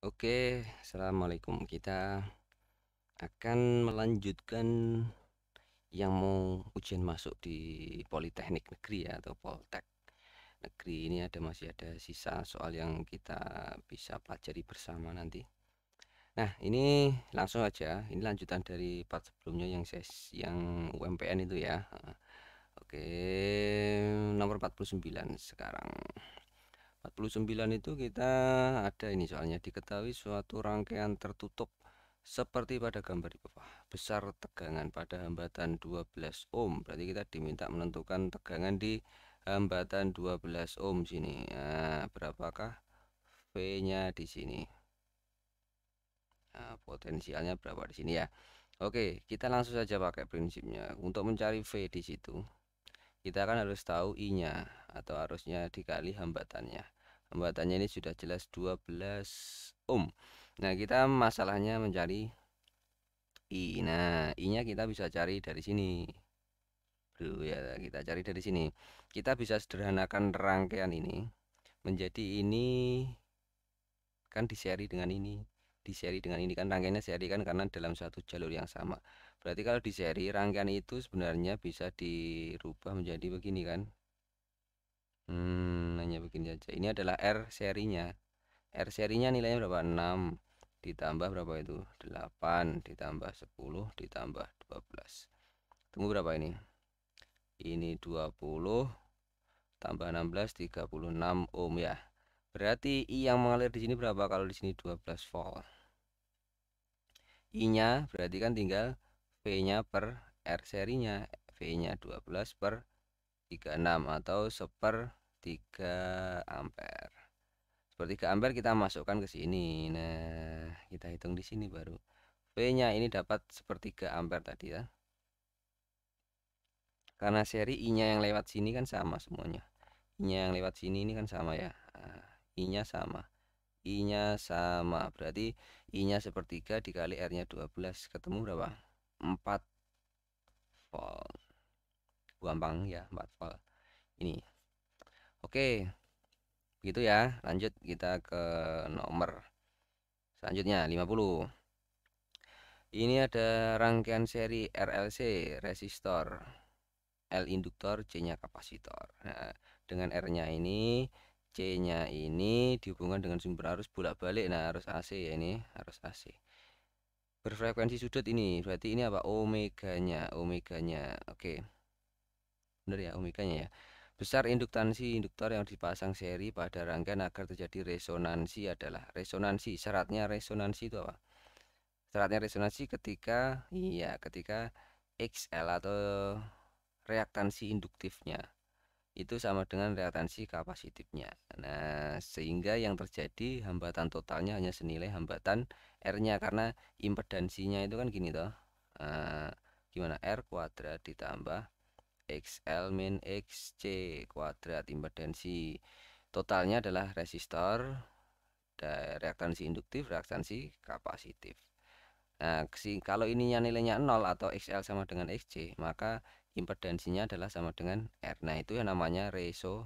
Oke, assalamualaikum. Kita akan melanjutkan yang mau ujian masuk di Politeknik Negeri ya, atau Poltek Negeri ini ada masih ada sisa soal yang kita bisa pelajari bersama nanti. Nah, ini langsung aja. Ini lanjutan dari part sebelumnya yang saya yang UMPN itu ya. Oke, nomor 49 sekarang. 29 itu kita ada ini soalnya diketahui suatu rangkaian tertutup seperti pada gambar di bawah besar tegangan pada hambatan 12 ohm berarti kita diminta menentukan tegangan di hambatan 12 ohm sini nah, berapakah V nya di sini nah, potensialnya berapa di sini ya Oke kita langsung saja pakai prinsipnya untuk mencari V di situ kita akan harus tahu I nya atau harusnya dikali hambatannya hambatannya ini sudah jelas 12 ohm nah kita masalahnya mencari I nah I nya kita bisa cari dari sini dulu ya kita cari dari sini kita bisa sederhanakan rangkaian ini menjadi ini kan di seri dengan ini di seri dengan ini kan rangkaiannya seri kan karena dalam satu jalur yang sama berarti kalau di seri rangkaian itu sebenarnya bisa dirubah menjadi begini kan Hmm, hanya begini aja. Ini adalah R serinya. R serinya nilainya berapa? 6 ditambah berapa itu? 8 ditambah 10 ditambah 12. Tunggu berapa ini? Ini 20 tambah 16 36 ohm ya. Berarti I yang mengalir di sini berapa kalau di sini 12 volt. I-nya berarti kan tinggal V-nya per R serinya. V-nya 12 per 36 atau seper 3 ampere seperti 3 ampere kita masukkan ke sini nah kita hitung di sini baru V nya ini dapat sepertiga ampere tadi ya karena seri I nya yang lewat sini kan sama semuanya I nya yang lewat sini ini kan sama ya ah, I nya sama I nya sama berarti I nya sepertiga dikali R nya 12 ketemu berapa 4 volt gampang ya 4 volt ini Oke. Begitu ya. Lanjut kita ke nomor selanjutnya 50. Ini ada rangkaian seri RLC resistor L induktor C nya kapasitor nah, dengan R nya ini C nya ini dihubungkan dengan sumber arus bolak-balik nah arus AC ya ini arus AC berfrekuensi sudut ini berarti ini apa omeganya omeganya oke bener ya omeganya ya Besar induktansi induktor yang dipasang seri pada rangkaian agar terjadi resonansi adalah resonansi. Syaratnya resonansi itu apa? Syaratnya resonansi ketika iya ketika XL atau reaktansi induktifnya itu sama dengan reaktansi kapasitifnya. Nah, sehingga yang terjadi hambatan totalnya hanya senilai hambatan R-nya karena impedansinya itu kan gini toh. Uh, gimana R kuadrat ditambah XL min XC kuadrat impedansi totalnya adalah resistor reaktansi induktif reaktansi kapasitif nah kalau ininya nilainya 0 atau XL sama dengan XC maka impedansinya adalah sama dengan R nah itu yang namanya resonansi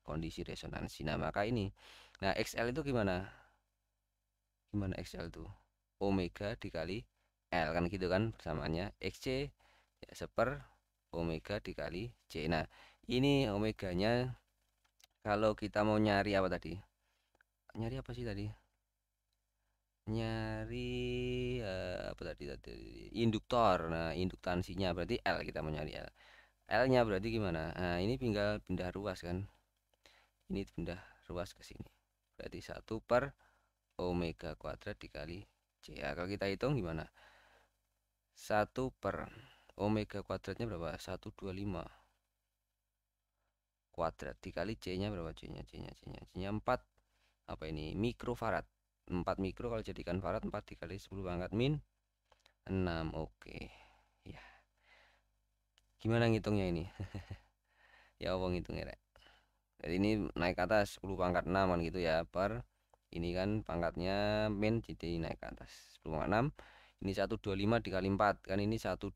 kondisi resonansi nah maka ini nah XL itu gimana gimana XL itu omega dikali L kan gitu kan bersamanya XC ya, seper omega dikali C nah ini omeganya kalau kita mau nyari apa tadi nyari apa sih tadi nyari uh, apa tadi tadi induktor nah induktansinya berarti L kita mau nyari L L nya berarti gimana nah ini tinggal pindah ruas kan ini pindah ruas ke sini berarti 1 per omega kuadrat dikali C ya, nah, kalau kita hitung gimana 1 per omega kuadratnya berapa 125 kuadrat dikali C nya berapa C nya C nya C nya C nya 4 apa ini mikrofarad 4 mikro kalau jadikan farad 4 dikali 10 pangkat min 6 oke okay. ya gimana ngitungnya ini ya apa ngitungnya rek jadi ini naik ke atas 10 pangkat 6 kan gitu ya per ini kan pangkatnya min jadi naik ke atas 10 pangkat 6 ini 125 dikali 4 kan ini 125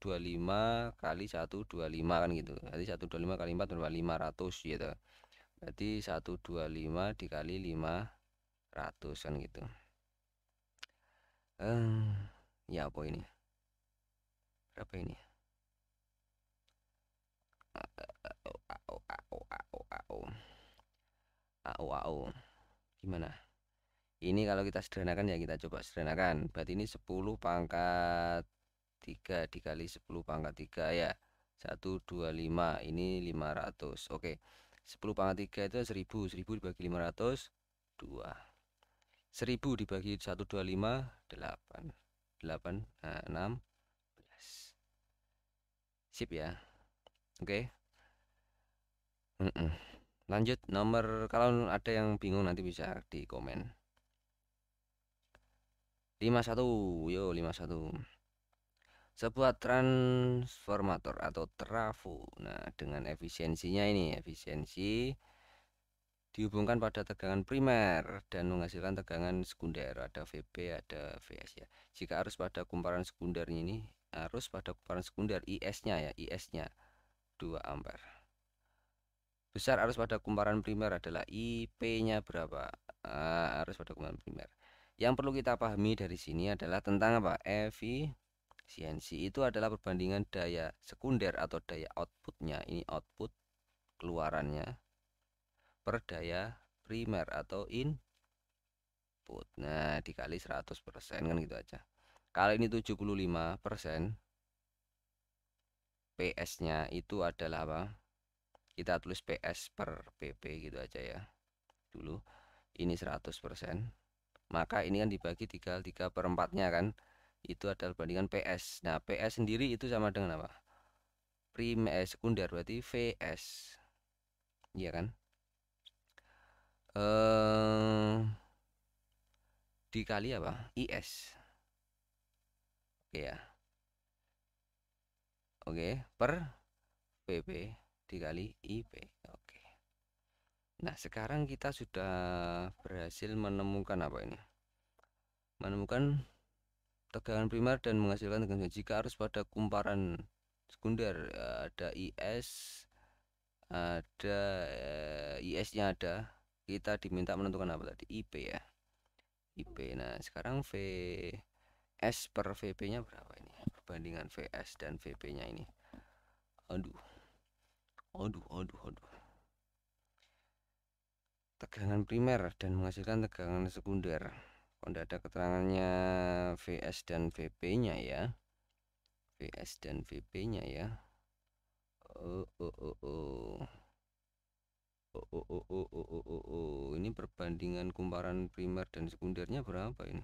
kali 125 kan gitu berarti 125 kali 4 berapa 500 gitu berarti 125 dikali 500 kan gitu ehm, ya apa ini berapa ini au au au au au au au gimana ini kalau kita sederhanakan ya kita coba sederhanakan berarti ini 10 pangkat 3 dikali 10 pangkat 3 ya 125 ini 500 oke 10 pangkat 3 itu 1000 1000 dibagi 500 2 1000 dibagi 125 8 8 6 16 sip ya oke mm -mm. lanjut nomor kalau ada yang bingung nanti bisa di komen 51 yo 51 sebuah transformator atau trafo nah dengan efisiensinya ini efisiensi dihubungkan pada tegangan primer dan menghasilkan tegangan sekunder ada VB ada VS ya jika arus pada kumparan sekundernya ini arus pada kumparan sekunder IS nya ya IS nya 2 ampere besar arus pada kumparan primer adalah IP nya berapa uh, arus pada kumparan primer yang perlu kita pahami dari sini adalah tentang apa? Efisiensi itu adalah perbandingan daya sekunder atau daya outputnya. Ini output keluarannya per daya primer atau input. Nah, dikali 100% kan gitu aja. Kalau ini 75%, PS-nya itu adalah apa? Kita tulis PS per PP gitu aja ya. Dulu ini 100% maka ini kan dibagi tiga tiga perempatnya kan itu adalah perbandingan PS nah PS sendiri itu sama dengan apa Prim S sekunder berarti VS iya kan eh dikali apa IS oke ya oke per PP dikali IP oke Nah, sekarang kita sudah berhasil menemukan apa ini? Menemukan tegangan primer dan menghasilkan tegangan jika arus pada kumparan sekunder ada IS ada eh, IS-nya ada kita diminta menentukan apa tadi IP ya IP nah sekarang V S per VP nya berapa ini perbandingan VS dan VP nya ini aduh aduh aduh aduh tegangan primer dan menghasilkan tegangan sekunder. Kalau ada keterangannya VS dan VP-nya ya. VS dan VP-nya ya. Oh oh oh oh. Oh oh oh oh oh oh oh oh. Ini perbandingan kumparan primer dan sekundernya berapa ini?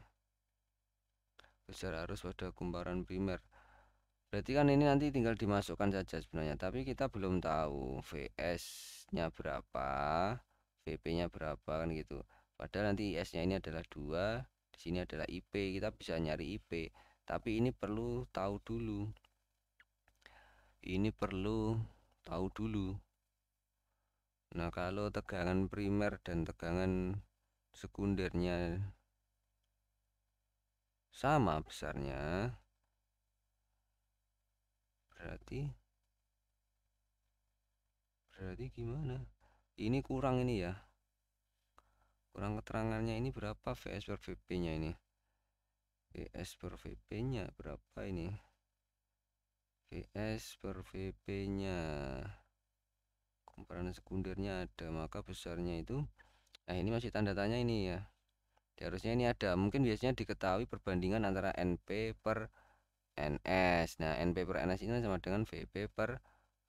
Besar arus pada kumparan primer. Berarti kan ini nanti tinggal dimasukkan saja sebenarnya, tapi kita belum tahu VS-nya berapa VP nya berapa kan gitu padahal nanti IS nya ini adalah dua di sini adalah IP kita bisa nyari IP tapi ini perlu tahu dulu ini perlu tahu dulu nah kalau tegangan primer dan tegangan sekundernya sama besarnya berarti berarti gimana ini kurang ini ya kurang keterangannya ini berapa VS per VP nya ini VS per VP nya berapa ini VS per VP nya komparan sekundernya ada maka besarnya itu nah ini masih tanda tanya ini ya harusnya ini ada mungkin biasanya diketahui perbandingan antara NP per NS nah NP per NS ini sama dengan VP per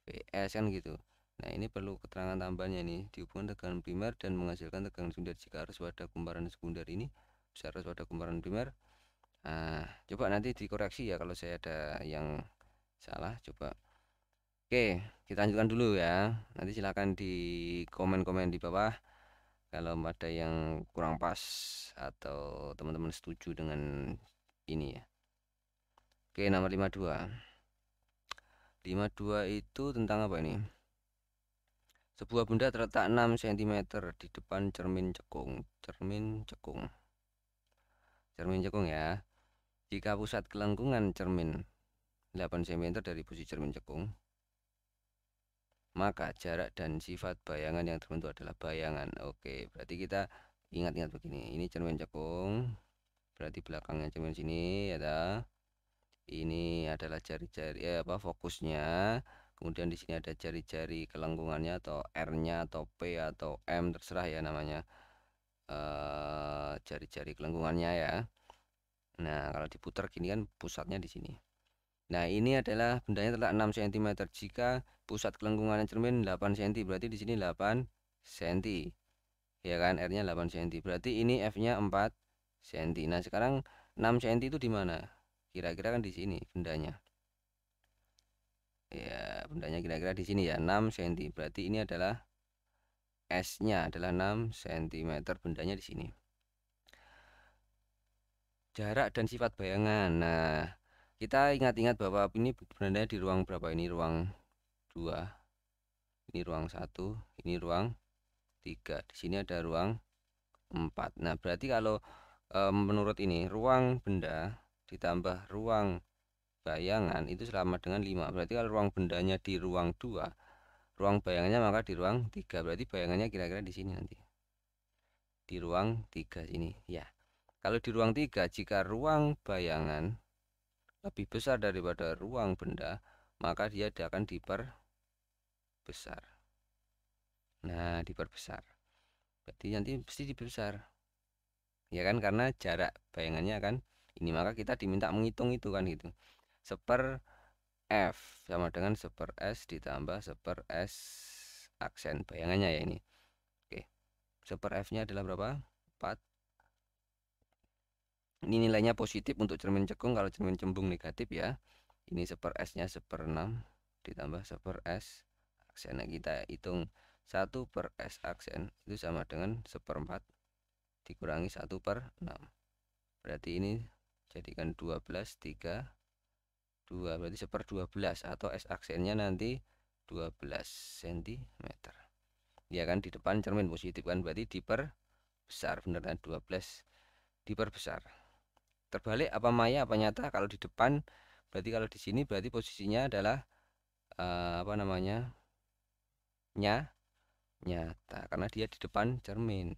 VS kan gitu Nah ini perlu keterangan tambahnya nih dihubungkan tegangan primer dan menghasilkan tegangan sekunder jika harus pada kumparan sekunder ini besar arus pada kumparan primer. Nah, coba nanti dikoreksi ya kalau saya ada yang salah coba. Oke kita lanjutkan dulu ya nanti silahkan di komen-komen di bawah kalau ada yang kurang pas atau teman-teman setuju dengan ini ya. Oke nomor 52 52 itu tentang apa ini? Sebuah benda terletak 6 cm di depan cermin cekung. Cermin cekung. Cermin cekung ya. Jika pusat kelengkungan cermin 8 cm dari posisi cermin cekung, maka jarak dan sifat bayangan yang terbentuk adalah bayangan. Oke, berarti kita ingat-ingat begini. Ini cermin cekung, berarti belakangnya cermin sini ya. Ini adalah jari-jari ya apa fokusnya kemudian di sini ada jari-jari kelengkungannya atau R-nya atau P atau M terserah ya namanya eh, jari-jari e, kelengkungannya ya Nah kalau diputar gini kan pusatnya di sini Nah ini adalah bendanya terletak 6 cm jika pusat kelengkungan cermin 8 cm berarti di sini 8 cm ya kan R-nya 8 cm berarti ini F-nya 4 cm nah sekarang 6 cm itu di mana kira-kira kan di sini bendanya ya bendanya kira-kira di sini ya 6 cm berarti ini adalah S nya adalah 6 cm bendanya di sini jarak dan sifat bayangan nah kita ingat-ingat bahwa ini benda di ruang berapa ini ruang 2 ini ruang 1 ini ruang 3 di sini ada ruang 4 nah berarti kalau e, menurut ini ruang benda ditambah ruang bayangan itu selama dengan 5 berarti kalau ruang bendanya di ruang 2 ruang bayangannya maka di ruang 3 berarti bayangannya kira-kira di sini nanti di ruang 3 sini ya kalau di ruang 3 jika ruang bayangan lebih besar daripada ruang benda maka dia akan diperbesar nah diperbesar berarti nanti pasti diperbesar ya kan karena jarak bayangannya kan ini maka kita diminta menghitung itu kan gitu seper F sama dengan seper S ditambah seper S aksen bayangannya ya ini oke seper F nya adalah berapa 4 ini nilainya positif untuk cermin cekung kalau cermin cembung negatif ya ini seper S nya seper 6 ditambah seper S aksen nah, kita hitung 1 per S aksen itu sama dengan seperempat dikurangi 1 per 6 berarti ini jadikan 12 3 2 berarti seper 12 atau S aksennya nanti 12 cm ya kan di depan cermin positif kan berarti diperbesar benar kan 12 diperbesar terbalik apa maya apa nyata kalau di depan berarti kalau di sini berarti posisinya adalah uh, apa namanya nya nyata karena dia di depan cermin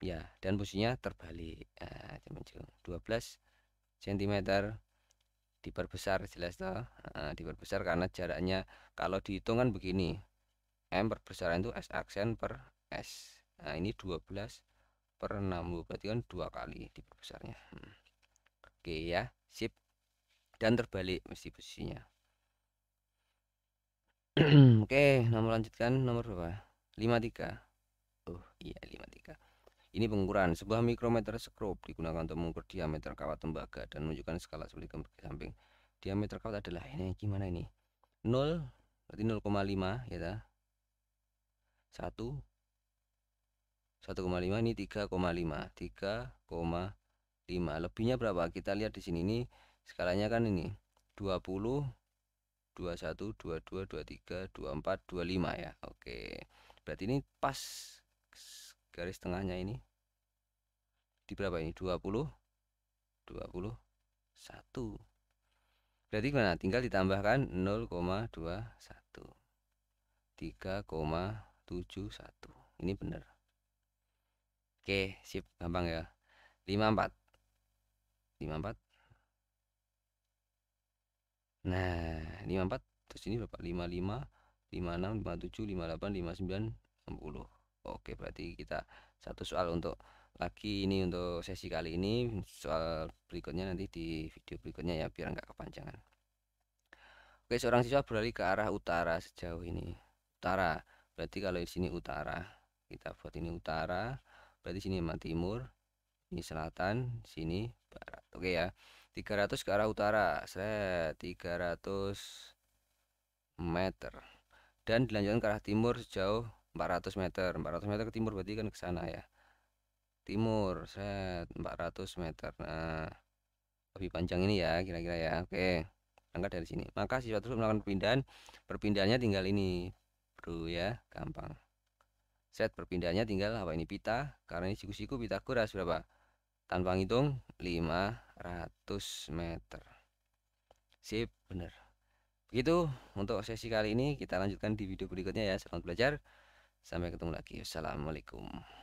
ya dan posisinya terbalik nah, 12 cm diperbesar jelas toh diperbesar karena jaraknya kalau dihitung kan begini M perbesaran itu S aksen per S nah ini 12 per 6 berarti kan dua kali diperbesarnya hmm. oke ya sip dan terbalik mesti posisinya oke nomor lanjutkan nomor berapa 53 oh iya 53 ini pengukuran. Sebuah mikrometer skrup digunakan untuk mengukur diameter kawat tembaga dan menunjukkan skala sebelah ke samping. Diameter kawat adalah ini gimana ini? 0 berarti 0,5 ya ta. 1 1,5 ini 3,5 3,5 lebihnya berapa kita lihat di sini ini skalanya kan ini 20 21 22 23 24 25 ya Oke berarti ini pas garis tengahnya ini di berapa ini 20 21 berarti gimana tinggal ditambahkan 0,21 3,71 ini benar oke sip gampang ya 54 54 nah 54 terus ini berapa 55 56 57 58 59 60 oke berarti kita satu soal untuk lagi ini untuk sesi kali ini soal berikutnya nanti di video berikutnya ya biar nggak kepanjangan oke seorang siswa berlari ke arah utara sejauh ini utara berarti kalau di sini utara kita buat ini utara berarti sini emang timur ini selatan sini barat oke ya 300 ke arah utara saya 300 meter dan dilanjutkan ke arah timur sejauh 400 meter 400 meter ke timur berarti kan ke sana ya timur set 400 meter nah lebih panjang ini ya kira-kira ya oke angkat dari sini maka siswa terus melakukan perpindahan perpindahannya tinggal ini bro ya gampang set perpindahannya tinggal apa ini pita karena ini siku-siku pita kuras berapa tanpa ngitung 500 meter sip bener begitu untuk sesi kali ini kita lanjutkan di video berikutnya ya selamat belajar Sampai ketemu lagi. Wassalamualaikum.